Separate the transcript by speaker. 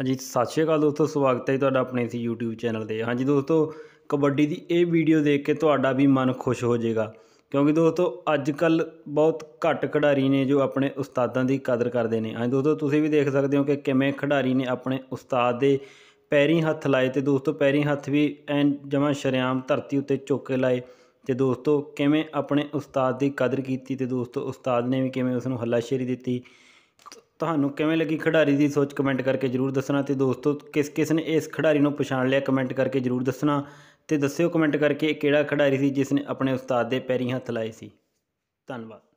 Speaker 1: ਹਾਂਜੀ ਸਤਿ ਸ਼੍ਰੀ ਅਕਾਲ ਦੋਸਤੋ ਸਵਾਗਤ ਹੈ ਤੁਹਾਡਾ ਆਪਣੇ ਇਸ YouTube ਚੈਨਲ ਤੇ ਹਾਂਜੀ ਦੋਸਤੋ ਕਬੱਡੀ ਦੀ ਇਹ ਵੀਡੀਓ ਦੇਖ ਕੇ ਤੁਹਾਡਾ ਵੀ ਮਨ ਖੁਸ਼ ਹੋ ਜਾਏਗਾ ਕਿਉਂਕਿ ਦੋਸਤੋ ਅੱਜ ਕੱਲ ਬਹੁਤ ਘੱਟ ਖਿਡਾਰੀ ਨੇ ਜੋ ਆਪਣੇ ਉਸਤਾਦਾਂ ਦੀ ਕਦਰ ਕਰਦੇ ਨੇ ਹਾਂਜੀ ਦੋਸਤੋ ਤੁਸੀਂ ਵੀ ਦੇਖ ਸਕਦੇ ਹੋ ਕਿ ਕਿਵੇਂ ਖਿਡਾਰੀ ਨੇ ਆਪਣੇ ਉਸਤਾਦ ਦੇ ਪੈਰੀਂ ਹੱਥ ਲਾਏ ਤੇ ਦੋਸਤੋ ਪੈਰੀਂ ਹੱਥ ਵੀ ਐਨ ਜਮਾ ਸ਼ਰਿਆਮ ਧਰਤੀ ਉੱਤੇ ਚੁੱਕ ਕੇ ਲਾਏ ਤੇ ਦੋਸਤੋ ਕਿਵੇਂ ਆਪਣੇ ਉਸਤਾਦ ਦੀ ਕਦਰ ਕੀਤੀ ਤੇ ਦੋਸਤੋ ਉਸਤਾਦ ਨੇ ਵੀ ਕਿਵੇਂ ਉਸ ਨੂੰ ਹੱਲਾਸ਼ੇਰੀ ਦਿੱਤੀ ਤੁਹਾਨੂੰ ਕਿਵੇਂ ਲੱਗੀ ਖਿਡਾਰੀ ਦੀ ਸੋਚ ਕਮੈਂਟ ਕਰਕੇ ਜਰੂਰ ਦੱਸਣਾ ਤੇ ਦੋਸਤੋ ਕਿਸ ਕਿਸ ਨੇ ਇਸ ਖਿਡਾਰੀ ਨੂੰ ਪਛਾਣ ਲਿਆ ਕਮੈਂਟ ਕਰਕੇ ਜਰੂਰ ਦੱਸਣਾ ਤੇ ਦੱਸਿਓ ਕਮੈਂਟ ਕਰਕੇ ਇਹ ਕਿਹੜਾ ਖਿਡਾਰੀ ਸੀ ਜਿਸ ਨੇ ਆਪਣੇ ਉਸਤਾਦ ਦੇ ਪੈਰੀਂ ਹੱਥ ਲਾਏ ਸੀ
Speaker 2: ਧੰਨਵਾਦ